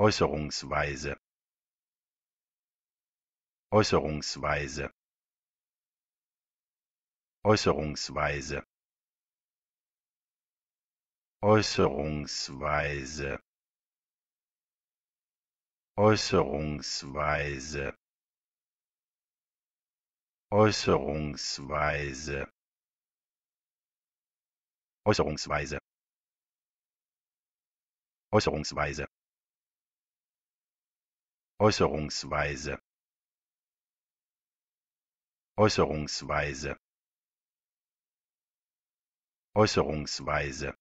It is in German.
äußerungsweise äußerungsweise äußerungsweise äußerungsweise äußerungsweise äußerungsweise äußerungsweise äußerungsweise äußerungsweise äußerungsweise äußerungsweise